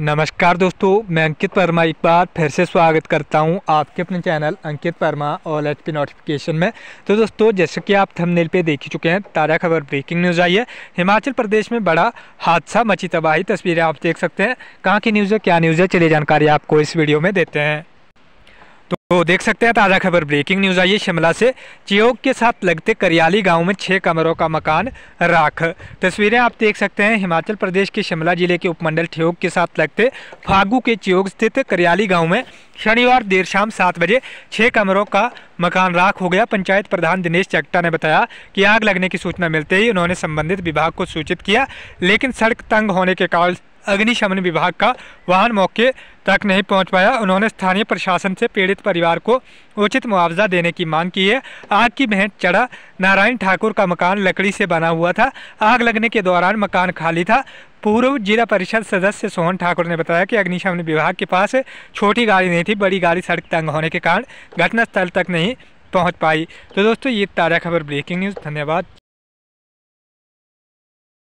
नमस्कार दोस्तों मैं अंकित वर्मा एक बार फिर से स्वागत करता हूं आपके अपने चैनल अंकित वर्मा ऑल एच पी नोटिफिकेशन में तो दोस्तों जैसे कि आप थंबनेल पे देख ही चुके हैं ताज़ा खबर ब्रेकिंग न्यूज़ आई है हिमाचल प्रदेश में बड़ा हादसा मची तबाही तस्वीरें आप देख सकते हैं कहाँ की न्यूज़ है क्या न्यूज़ है चलिए जानकारी आपको इस वीडियो में देते हैं तो देख सकते हैं ताज़ा खबर ब्रेकिंग न्यूज़ आई है शिमला से चियोग के साथ लगते करियाली गांव में छः कमरों का मकान राख तस्वीरें आप देख सकते हैं हिमाचल प्रदेश के शिमला जिले के उपमंडल ठियोग के साथ लगते फागू के चियोग स्थित करियाली गांव में शनिवार देर शाम सात बजे छः कमरों का मकान राख हो गया पंचायत प्रधान दिनेश चकटा ने बताया कि आग लगने की सूचना मिलते ही उन्होंने संबंधित विभाग को सूचित किया लेकिन सड़क तंग होने के कारण अग्निशमन विभाग का वाहन मौके तक नहीं पहुंच पाया उन्होंने स्थानीय प्रशासन से पीड़ित परिवार को उचित मुआवजा देने की मांग की है आग की भेंट चढ़ा नारायण ठाकुर का मकान लकड़ी से बना हुआ था आग लगने के दौरान मकान खाली था पूर्व जिला परिषद सदस्य सोहन ठाकुर ने बताया कि अग्निशमन विभाग के पास छोटी गाड़ी नहीं थी बड़ी गाड़ी सड़क तंग होने के कारण घटनास्थल तक नहीं पहुँच पाई तो दोस्तों ये ताज़ा खबर ब्रेकिंग न्यूज़ धन्यवाद